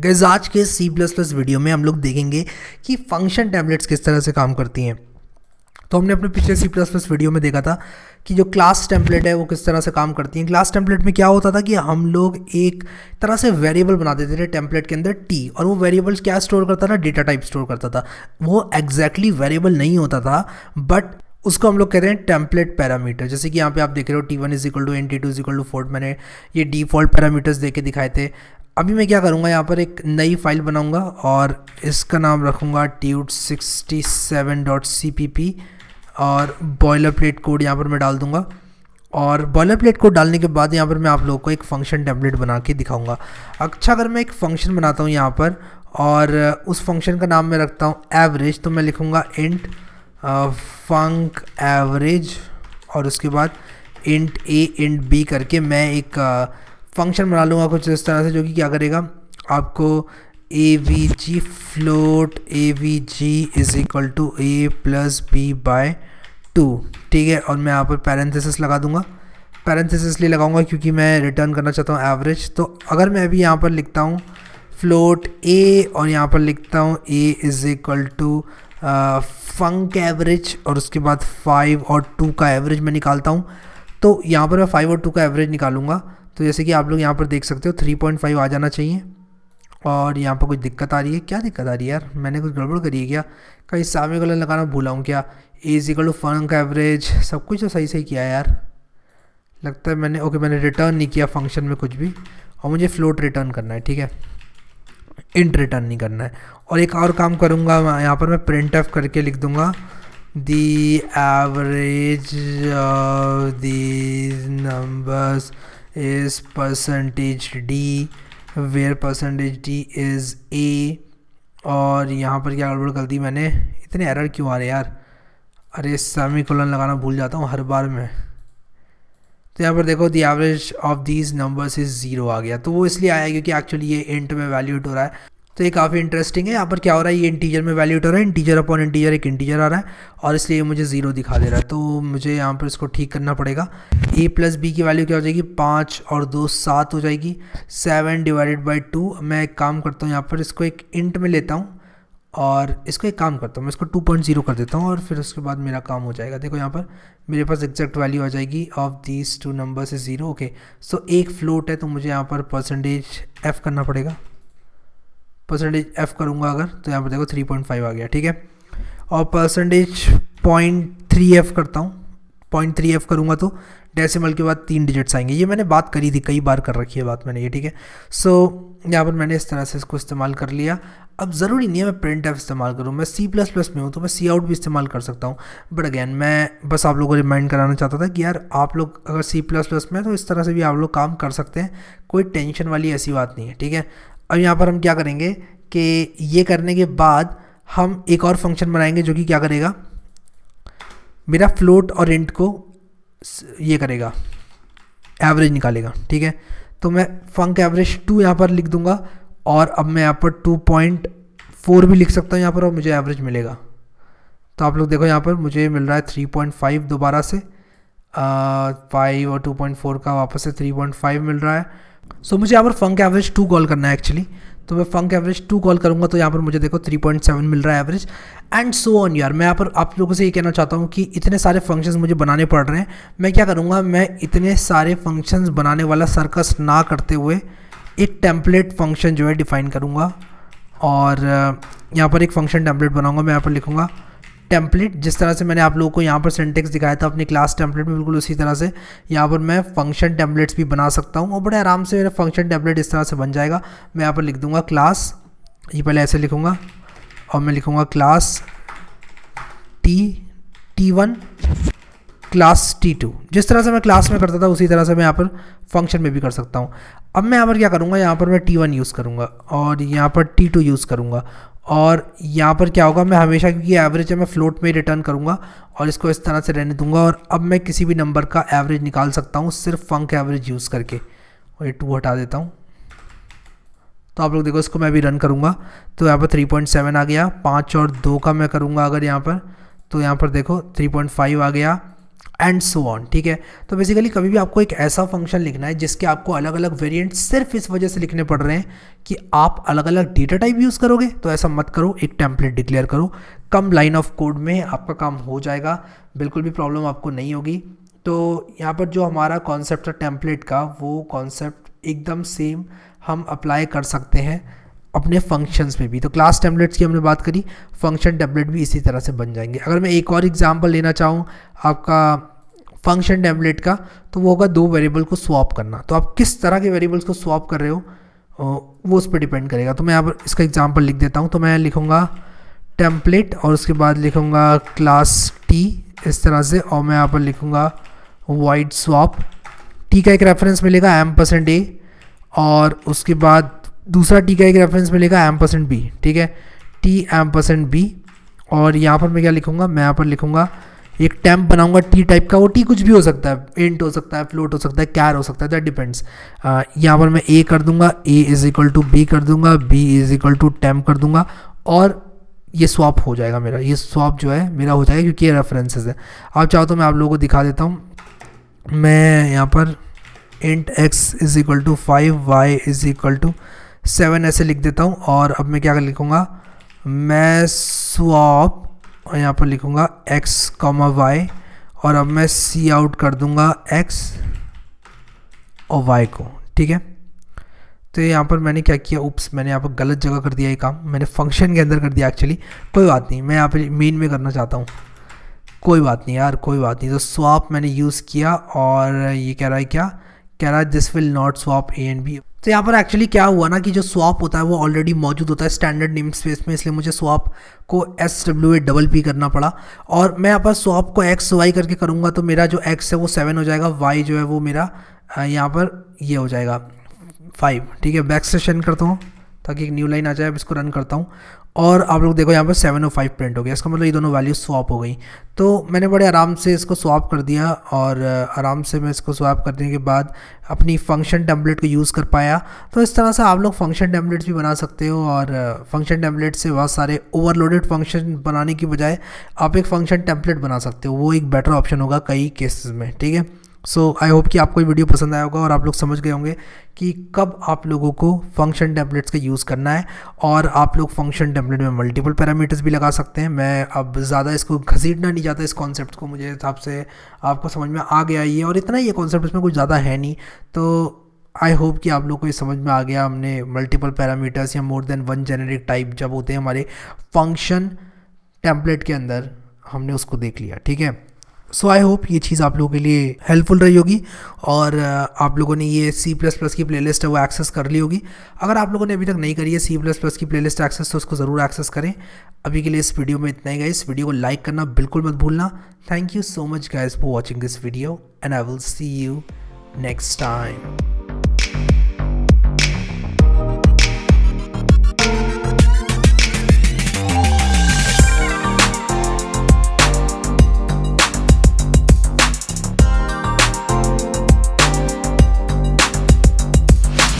gas आज के सी plus plus video में हम लोग देखेंगे कि फंक्शन टैबलेट्स किस तरह से काम करती हैं तो हमने अपने पिछले सी प्लस प्लस वीडियो में देखा था कि जो क्लास टेम्पलेट है वो किस तरह से काम करती हैं क्लास टेम्पलेट में क्या होता था कि हम लोग एक तरह से वेरिएबल बना देते थे टेम्पलेट के अंदर टी और वो वेरिएबल क्या स्टोर करता था डेटा टाइप स्टोर करता था वो एग्जैक्टली exactly वेरिएबल नहीं होता था बट उसको हम लोग कह रहे हैं टेम्पलेट पैरामीटर जैसे कि यहाँ पे आप देख रहे हो T one is equal to N T two is equal to fourth मैंने ये डिफॉल्ट पैरामीटर्स दे के दिखाए थे अभी मैं क्या करूँगा यहाँ पर एक नई फाइल बनाऊँगा और इसका नाम रखूँगा tut sixty seven dot C P P और बॉयलर प्लेट कोड यहाँ पर मैं डाल दूँगा और बॉयलर प्लेट कोड डालने के बाद यहाँ पर मैं आप लोगों को एक फंक्शन टेबलेट बना के दिखाऊँगा अच्छा अगर मैं एक फंक्शन बनाता हूँ यहाँ पर और उस फंक्शन का नाम मैं रखता हूँ एवरेज तो मैं लिखूँगा इंट फंक एवरेज और उसके बाद इंट ए इंट बी करके मैं एक फंक्शन बना लूँगा कुछ इस तरह से जो कि क्या करेगा आपको A V G float A V G is equal to A plus B by two ठीक है और मैं यहाँ पर पैरेंथेसिस लगा दूँगा पैरेंथेसिस इसलिए लगाऊंगा क्योंकि मैं रिटर्न करना चाहता हूँ एवरेज तो अगर मैं अभी यहाँ पर लिखता हूँ फ्लोट ए और यहाँ पर लिखता हूँ A is equal to func average और उसके बाद फाइव और टू का एवरेज मैं निकालता हूँ तो यहाँ पर मैं फाइव और टू का एवरेज निकालूंगा तो जैसे कि आप लोग यहाँ पर देख सकते हो थ्री पॉइंट फाइव आ जाना चाहिए और यहाँ पर कुछ दिक्कत आ रही है क्या दिक्कत आ रही है यार मैंने कुछ गड़बड़ करी है क्या कहीं सामने कलर लगाना भूला हूँ क्या एज इक्वल टू फन का एवरेज सब कुछ तो सही सही किया है यार लगता है मैंने ओके मैंने रिटर्न नहीं किया फंक्शन में कुछ भी और मुझे फ्लोट रिटर्न करना है ठीक है इंट रिटर्न नहीं करना है और एक और काम करूँगा यहाँ पर मैं प्रिंट ऑफ करके लिख दूँगा the average of numbers is percentage d where percentage d is a और यहाँ पर क्या गड़बड़ कर दी मैंने इतने एरर क्यों आ रहे यार अरे सेमी कोलन लगाना भूल जाता हूँ हर बार मैं तो यहाँ पर देखो the average of these numbers is zero आ गया तो वो इसलिए आया क्योंकि एक्चुअली ये इंट में वैल्यूट हो रहा है तो ये काफ़ी इंटरेस्टिंग है यहाँ पर क्या हो रहा है ये इंटीजर में वैल्यूट हो रहा है इंटीजर अपॉन इंटीजर एक इंटीजर आ रहा है और इसलिए ये मुझे जीरो दिखा दे रहा है तो मुझे यहाँ पर इसको ठीक करना पड़ेगा ए प्लस बी की वैल्यू क्या हो जाएगी पाँच और दो सात हो जाएगी सेवन डिवाइडेड बाई टू मैं एक काम करता हूँ यहाँ पर इसको एक इंट में लेता हूँ और इसको एक काम करता हूँ मैं इसको टू पॉइंट जीरो कर देता हूँ और फिर उसके बाद मेरा काम हो जाएगा देखो यहाँ पर मेरे पास एग्जैक्ट वैल्यू आ जाएगी of these two number is zero okay so एक फ्लोट है तो मुझे यहाँ पर परसेंटेज एफ़ करना पड़ेगा परसेंटेज एफ करूँगा अगर तो यहाँ पर देखो थ्री पॉइंट फाइव आ गया ठीक है और परसेंटेज पॉइंट थ्री एफ करता हूँ पॉइंट थ्री एफ करूँगा तो डेसिमल के बाद तीन डिजिट्स आएंगे ये मैंने बात करी थी कई बार कर रखी है बात मैंने ये ठीक है सो so, यहाँ पर मैंने इस तरह से इसको इस्तेमाल कर लिया अब ज़रूरी नहीं है मैं प्रिंट एफ इस्तेमाल करूँ मैं सी प्लस प्लस में हूँ तो मैं सी आउट भी इस्तेमाल कर सकता हूँ बट अगैन मैं बस आप लोगों को रिमाइंड कराना चाहता था कि यार आप लोग अगर सी प्लस प्लस में तो इस तरह से भी आप लोग काम कर सकते हैं कोई टेंशन वाली ऐसी बात नहीं है ठीक है अब यहाँ पर हम क्या करेंगे कि ये करने के बाद हम एक और फंक्शन बनाएंगे जो कि क्या करेगा मेरा फ्लोट और इंट को ये करेगा एवरेज निकालेगा ठीक है तो मैं फंक एवरेज टू यहाँ पर लिख दूंगा और अब मैं यहाँ पर टू पॉइंट फोर भी लिख सकता हूँ यहाँ पर और मुझे एवरेज मिलेगा तो आप लोग देखो यहाँ पर मुझे मिल रहा है थ्री पॉइंट फाइव दोबारा से फाइव और टू पॉइंट फोर का वापस से थ्री पॉइंट फाइव मिल रहा है सो so, मुझे यहाँ पर फंक एवरेज टू कॉल करना है एक्चुअली तो मैं फंक एवरेज टू कॉल करूँगा तो यहाँ पर मुझे देखो 3.7 मिल रहा है एवरेज एंड सो ऑन यार मैं यहाँ पर आप लोगों से ये कहना चाहता हूँ कि इतने सारे फंक्शंस मुझे बनाने पड़ रहे हैं मैं क्या करूँगा मैं इतने सारे फंक्शंस बनाने वाला सर्कस ना करते हुए एक टेम्पलेट फंक्शन जो है डिफ़ाइन करूँगा और uh, यहाँ पर एक फंक्शन टेम्पलेट बनाऊँगा मैं यहाँ पर लिखूँगा टेम्पलेट जिस तरह से मैंने आप लोगों को यहाँ पर सेंटेक्स दिखाया था अपनी क्लास टेम्पलेट में बिल्कुल उसी तरह से यहाँ पर मैं फंक्शन टेम्पलेट्स भी बना सकता हूँ और बड़े आराम से मेरा फंक्शन टेम्पलेट इस तरह से बन जाएगा मैं यहाँ पर लिख दूँगा क्लास ये पहले ऐसे लिखूँगा और मैं लिखूँगा class T T one class T two जिस तरह से मैं क्लास में करता था उसी तरह से मैं यहाँ पर फंक्शन में भी कर सकता हूँ अब मैं यहाँ पर क्या करूँगा यहाँ पर मैं टी वन यूज़ करूँगा और यहाँ पर टी टू यूज़ करूँगा और यहाँ पर क्या होगा मैं हमेशा क्योंकि एवरेज है मैं फ्लोट में रिटर्न करूँगा और इसको इस तरह से रहने दूँगा और अब मैं किसी भी नंबर का एवरेज निकाल सकता हूँ सिर्फ फंक एवरेज यूज़ करके और ये टू हटा देता हूँ तो आप लोग देखो इसको मैं भी रन करूँगा तो यहाँ पर थ्री पॉइंट सेवन आ गया पाँच और दो का मैं करूँगा अगर यहाँ पर तो यहाँ पर देखो थ्री पॉइंट फाइव आ गया एंड सो ऑन ठीक है तो बेसिकली कभी भी आपको एक ऐसा फंक्शन लिखना है जिसके आपको अलग अलग वेरिएंट सिर्फ इस वजह से लिखने पड़ रहे हैं कि आप अलग अलग डेटा टाइप यूज़ करोगे तो ऐसा मत करो एक टेम्पलेट डिक्लेयर करो कम लाइन ऑफ कोड में आपका काम हो जाएगा बिल्कुल भी प्रॉब्लम आपको नहीं होगी तो यहाँ पर जो हमारा कॉन्सेप्ट है टेम्पलेट का वो कॉन्सेप्ट एकदम सेम हम अप्लाई कर सकते हैं अपने फंक्शंस में भी तो क्लास टेम्पलेट्स की हमने बात करी फंक्शन टेम्पलेट भी इसी तरह से बन जाएंगे अगर मैं एक और एग्जांपल लेना चाहूँ आपका फंक्शन टेम्पलेट का तो वो होगा दो वेरिएबल को स्वॉप करना तो आप किस तरह के वेरिएबल्स को स्वॉप कर रहे हो वो उस पर डिपेंड करेगा तो मैं यहाँ पर इसका एग्जाम्पल लिख देता हूँ तो मैं लिखूँगा टेम्पलेट और उसके बाद लिखूँगा क्लास टी इस तरह से और मैं यहाँ पर लिखूँगा वाइट स्वाप टी का एक रेफरेंस मिलेगा एम परसेंट ए और उसके बाद दूसरा टी का एक रेफरेंस मिलेगा एम परसेंट बी ठीक है टी एम परसेंट बी और यहाँ पर मैं क्या लिखूँगा मैं यहाँ पर लिखूँगा एक टैम्प बनाऊँगा टी टाइप का वो टी कुछ भी हो सकता है इंट हो सकता है फ्लोट हो सकता है कैर हो सकता है दैट डिपेंड्स uh, यहाँ पर मैं ए कर दूंगा A is equal to B कर दूंगा B is equal to temp कर दूंगा और ये स्वाप हो जाएगा मेरा ये स्वाप जो है मेरा हो जाएगा क्योंकि ये रेफरेंसेज है आप चाहो तो मैं आप लोगों को दिखा देता हूँ मैं यहाँ पर int X is equal to five Y is equal to seven ऐसे लिख देता हूँ और अब मैं क्या लिखूँगा मैं स्वाप और यहाँ पर लिखूँगा एक्स कॉमा वाई और अब मैं सी आउट कर दूँगा एक्स और वाई को ठीक है तो यहाँ पर मैंने क्या किया उप्स मैंने यहाँ पर गलत जगह कर दिया ये काम मैंने फंक्शन के अंदर कर दिया एक्चुअली कोई बात नहीं मैं यहाँ पर मेन में करना चाहता हूँ कोई बात नहीं यार कोई बात नहीं तो स्वाप मैंने यूज़ किया और ये कह रहा है क्या कह रहा है this will not swap A and B तो यहाँ पर एक्चुअली क्या हुआ ना कि जो स्वॉप होता है वो ऑलरेडी मौजूद होता है स्टैंडर्ड नेम स्पेस में इसलिए मुझे स्वॉप को S W A double P करना पड़ा और मैं यहाँ पर स्वॉप को एक्स वाई करके करूँगा तो मेरा जो एक्स है वो सेवन हो जाएगा वाई जो है वो मेरा यहाँ पर ये हो जाएगा फाइव ठीक है बैक सेशन करता हूँ ताकि एक न्यू लाइन आ जाए अब इसको रन करता हूँ और आप लोग देखो यहाँ पर सेवन और फाइव प्रिंट हो गया इसका मतलब ये दोनों वैल्यू स्वाप हो गई तो मैंने बड़े आराम से इसको स्वाप कर दिया और आराम से मैं इसको स्वाप करने के बाद अपनी फंक्शन टेम्पलेट को यूज़ कर पाया तो इस तरह से आप लोग फंक्शन टेम्पलेट्स भी बना सकते हो और फंक्शन टेम्पलेट से बहुत सारे ओवरलोडेड फंक्शन बनाने की बजाय आप एक फंक्शन टेम्पलेट बना सकते हो वो एक बेटर ऑप्शन होगा कई केसेस में ठीक है सो आई होप कि आपको ये वीडियो पसंद आया होगा और आप लोग समझ गए होंगे कि कब आप लोगों को फंक्शन टेम्पलेट्स का यूज़ करना है और आप लोग फंक्शन टेम्पलेट में मल्टीपल पैरामीटर्स भी लगा सकते हैं मैं अब ज़्यादा इसको घसीटना नहीं चाहता इस कॉन्सेप्ट को मुझे हिसाब से आपको समझ में आ गया ये और इतना ये कॉन्सेप्ट इसमें कुछ ज़्यादा है नहीं तो आई होप कि आप लोग को ये समझ में आ गया हमने मल्टीपल पैरामीटर्स या more than one generic type जब होते हैं हमारे फंक्शन टेम्पलेट के अंदर हमने उसको देख लिया ठीक है सो आई होप ये चीज़ आप लोगों के लिए हेल्पफुल रही होगी और uh, आप लोगों ने ये सी प्लस प्लस की प्लेलिस्ट है वो एक्सेस कर ली होगी अगर आप लोगों ने अभी तक नहीं करी है सी प्लस प्लस की प्लेलिस्ट एक्सेस तो उसको ज़रूर एक्सेस करें अभी के लिए इस वीडियो में इतना ही गाइस वीडियो को लाइक करना बिल्कुल मत भूलना thank you so much guys for watching this video and I will see you next time